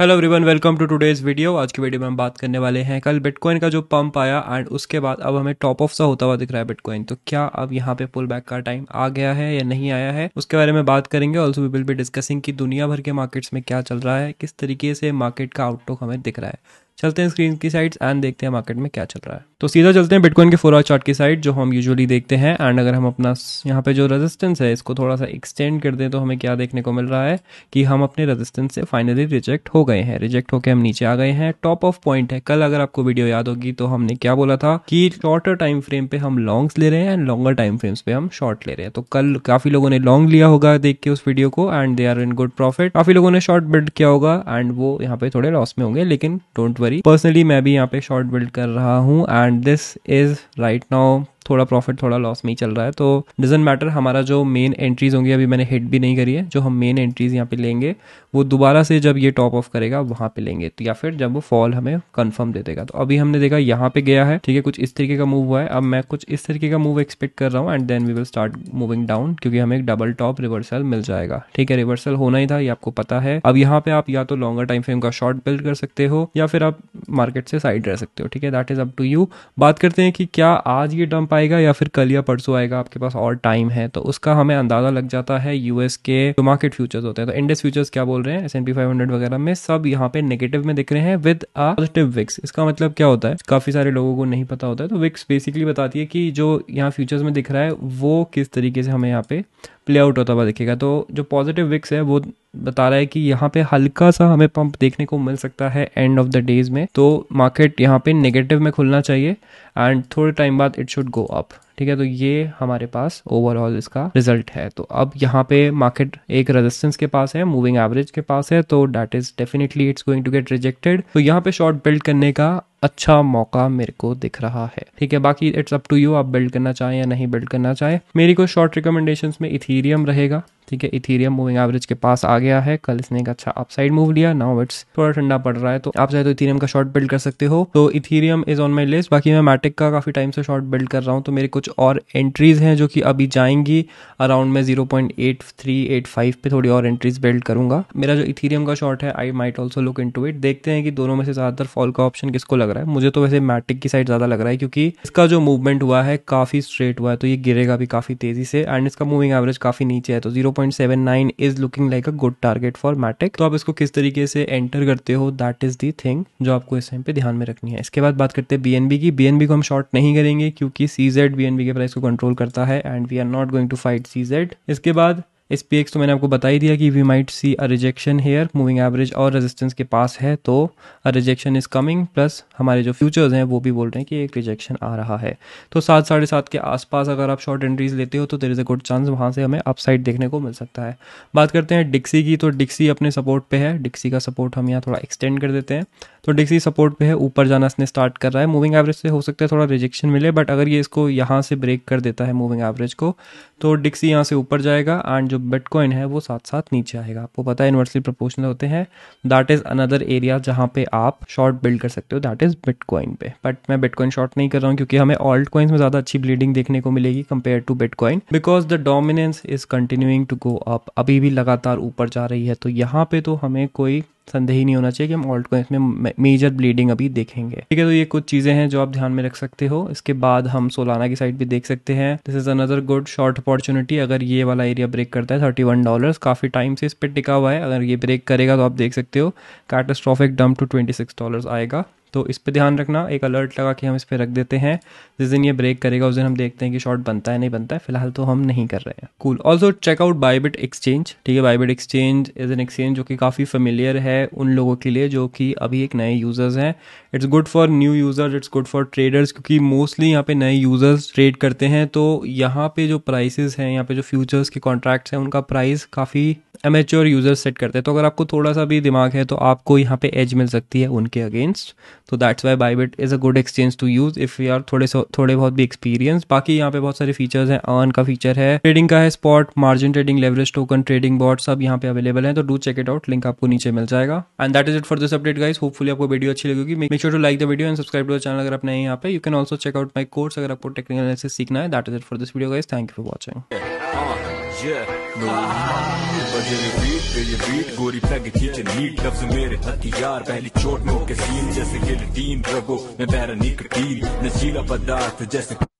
hello everyone welcome to today's video आज की video में हम बात करने वाले हैं कल बिटकॉइन का जो पंप आया एंड उसके बाद अब हमें टॉप ऑफ सा होता हुआ दिख रहा है बिटकॉइन तो क्या अब यहाँ पे पुल बैक का टाइम आ गया है या नहीं आया है उसके बारे में बात करेंगे also we will be discussing की दुनिया भर के मार्केट्स में क्या चल रहा है किस तरीके से मार्केट का आउटलुक हमें दिख रहा है चलते हैं स्क्रीन की साइड एंड देखते हैं मार्केट में क्या चल रहा है तो सीधा चलते हैं बिटकॉइन के फोर आवर चार्ट की साइड जो हम यूजुअली देखते हैं एंड अगर हम अपना यहाँ पे जो रेजिस्टेंस है इसको थोड़ा सा एक्सटेंड कर दें तो हमें क्या देखने को मिल रहा है कि हम अपने रेजिस्टेंस से फाइनली रिजेक्ट हो गए हैं रिजेक्ट होकर हम नीचे आ गए हैं टॉप ऑफ पॉइंट है कल अगर आपको वीडियो याद होगी तो हमने क्या बोला था कि शॉर्टर टाइम फ्रेम पे हम लॉन्ग्स ले रहे हैं एंड लॉन्गर टाइम फ्रेम्स पे हम शॉर्ट ले रहे हैं तो कल काफी लोगों ने लॉन्ग लिया होगा देख के उस वीडियो को and they are in good profit काफी लोगों ने शॉर्ट बिल्ड किया होगा एंड वो यहाँ पे थोड़े लॉस में होंगे लेकिन डोंट वरी पर्सनली मैं भी यहाँ पे शॉर्ट बिल्ड कर रहा हूँ and this is right now थोड़ा प्रॉफिट थोड़ा लॉस में ही चल रहा है तो डजेंट मैटर हमारा जो मेन एंट्रीज होंगी अभी मैंने हिट भी नहीं करी है जो हम मेन एंट्रीज यहाँ पे लेंगे वो दोबारा से जब ये टॉप ऑफ करेगा वहाँ पे लेंगे तो या फिर जब वो फॉल हमें कंफर्म दे देगा तो अभी हमने देखा यहाँ पे गया है ठीक है कुछ इस तरीके का मूव हुआ है अब मैं कुछ इस तरीके का मूव एक्सपेक्ट कर रहा हूँ and then we will start moving down क्योंकि हमें एक डबल टॉप रिवर्सल मिल जाएगा ठीक है रिवर्सल होना ही था ये आपको पता है अब यहाँ पे आप या तो लॉन्गर टाइम फ्रेम का शॉर्ट बिल्ड कर सकते हो या फिर आप मार्केट से साइड रह सकते हो ठीक है that is up to you बात करते हैं कि क्या आज ये डंप पाएगा या फिर कल या परसों आएगा आपके पास और टाइम है तो उसका हमें अंदाजा लग जाता है यूएस के जो मार्केट फ्यूचर्स होते हैं तो इंडेक्स फ्यूचर्स क्या बोल रहे हैं एस एन पी वगैरह में सब यहाँ पे नेगेटिव में दिख रहे हैं विद अ पॉजिटिव विक्स इसका मतलब क्या होता है काफी सारे लोगों को नहीं पता होता है तो विक्स बेसिकली बताती है कि जो यहाँ फ्यूचर्स में दिख रहा है वो किस तरीके से हमें यहाँ पे प्ले आउट होता हुआ दिखेगा तो जो पॉजिटिव विक्स है वो बता रहा है कि यहाँ पे हल्का सा हमें पंप देखने को मिल सकता है एंड ऑफ द डेज में तो मार्केट यहाँ पे नेगेटिव में खुलना चाहिए एंड थोड़े टाइम बाद इट शुड गो अप ठीक है तो ये हमारे पास ओवरऑल इसका रिजल्ट है तो अब यहाँ पे मार्केट एक रेजिस्टेंस के पास है मूविंग एवरेज के पास है तो that is definitely it's going to get rejected तो यहाँ पे शॉर्ट बिल्ड करने का अच्छा मौका मेरे को दिख रहा है ठीक है बाकी इट्स अप टू यू आप बिल्ड करना चाहें या नहीं बिल्ड करना चाहें मेरी को शॉर्ट रिकमेंडेशन में इथीरियम रहेगा ठीक है इथेरियम मूविंग एवरेज के पास आ गया है कल इसने एक अच्छा अपसाइड मूव लिया नाउ इट्स थोड़ा ठंडा पड़ रहा है तो आप चाहे तो इथेरियम का शॉर्ट बिल्ड कर सकते हो तो Ethereum is on my list बाकी मैं मैटिक का काफ़ी टाइम से शॉर्ट बिल्ड कर रहा हूँ तो मेरे कुछ और एंट्रीज हैं जो कि अभी जाएंगी अराउंड में zero point eight three eight five पे थोड़ी और एंट्रीज बिल्ड करूंगा मेरा जो इथेरियम का शॉर्ट है I might also look into it देखते हैं कि दोनों में से ज़्यादातर फॉल का ऑप्शन किसको लग रहा है मुझे तो वैसे मैटिक की साइड ज़्यादा लग रहा है क्योंकि इसका जो मूवमेंट हुआ है काफ़ी स्ट्रेट हुआ है तो ये गिरेगा भी काफ़ी तेज़ी से एंड इसका मूविंग एवरेज काफ़ी नीचे है तो zero 0.79 is looking like a good target for Matic तो आप इसको किस तरीके से एंटर करते हो दैट इज दी थिंग जो आपको इस टाइम पे ध्यान में रखनी है इसके बाद बात करते हैं बीएनबी की बीएनबी को हम शॉर्ट नहीं करेंगे क्योंकि सीजेड बीएनबी के प्राइस को कंट्रोल करता है and we are not going to fight CZ इसके बाद इस पी तो मैंने आपको बता ही दिया कि we might see a rejection here moving average और रेजिस्टेंस के पास है तो a rejection is coming plus हमारे जो फ्यूचर्स हैं वो भी बोल रहे हैं कि एक रिजेक्शन आ रहा है तो सात साढ़े सात के आसपास अगर आप शॉर्ट एंट्रीज लेते हो तो there is a good chance वहाँ से हमें अपसाइड देखने को मिल सकता है बात करते हैं डिक्सी की तो डिक्सी अपने सपोर्ट पे है डिक्सी का सपोर्ट हम यहाँ थोड़ा एक्सटेंड कर देते हैं तो डिक्सी सपोर्ट पे है ऊपर जाना इसने स्टार्ट कर रहा है मूविंग एवरेज से हो सकता है थोड़ा रिजेक्शन मिले बट अगर ये इसको यहाँ से ब्रेक कर देता है मूविंग एवरेज को तो डिक्सी यहाँ से ऊपर जाएगा एंड जो बिटकॉइन है वो साथ साथ नीचे आएगा आपको पता है इन्वर्सली प्रोपोर्शनल होते हैं दैट इज़ अनदर एरिया जहाँ पे आप शॉर्ट बिल्ड कर सकते हो दैट इज़ बिटकॉइन पे बट मैं बिटकॉइन शॉर्ट नहीं कर रहा हूँ क्योंकि हमें ऑल्ट कॉइन्स में ज़्यादा अच्छी ब्लीडिंग देखने को मिलेगी compare to bitcoin because the dominance is continuing to go up अभी भी लगातार ऊपर जा रही है तो यहाँ पे तो हमें कोई संदेह ही नहीं होना चाहिए कि हम ऑल्ट को इसमें मेजर ब्लीडिंग अभी देखेंगे ठीक है तो ये कुछ चीज़ें हैं जो आप ध्यान में रख सकते हो इसके बाद हम सोलाना की साइड भी देख सकते हैं this is another good short opportunity अगर ये वाला एरिया ब्रेक करता है थर्टी वन डॉलर काफ़ी टाइम से इस पर टिका हुआ है अगर ये ब्रेक करेगा तो आप देख सकते हो catastrophic dump to twenty six dollar आएगा तो इस पर ध्यान रखना एक अलर्ट लगा कि हम इस पर रख देते हैं जिस दिन ये ब्रेक करेगा उस दिन हम देखते हैं कि शॉर्ट बनता है नहीं बनता है फिलहाल तो हम नहीं कर रहे हैं cool also check out Bybit exchange ठीक है Bybit exchange is an exchange जो कि काफ़ी फेमिलियर है उन लोगों के लिए जो कि अभी एक नए यूज़र्स हैं it's good for new users it's good for traders क्योंकि मोस्टली यहाँ पे नए यूज़र्स ट्रेड करते हैं तो यहाँ पे जो प्राइसेस हैं यहाँ पे जो फ्यूचर्स के कॉन्ट्रैक्ट्स हैं उनका प्राइस काफ़ी एमेच्योर यूजर्स सेट करते हैं तो अगर आपको थोड़ा सा भी दिमाग है तो आपको यहाँ पे एज मिल सकती है उनके अगेंस्ट तो that's why Bybit is a good exchange to use if you are थोड़े थोड़े बहुत भी एक्सपीरियंस बाकी यहाँ पे बहुत सारे फीचर्स हैं अर्न का फीचर है ट्रेडिंग का है spot margin trading leverage token trading bot सब यहाँ पे अवेलेबल है तो do check it out link आपको नीचे मिल जाएगा and that is it for this update guys hopefully आपको वीडियो अच्छी लगेगी make sure to like the video and subscribe to channel अगर अपने यहाँ पे you can also check out my course अगर आपको टेक्निकल एनालिसिस सीखना है that is it for this video guys thank you for watching मेरे ये बीट गोरी पैग खींचे नीट लफ्ज मेरे हथियार पहली चोट के सीन जैसे टीम रगो मैं बैरा निकटीन नशीला पदार्थ जैसे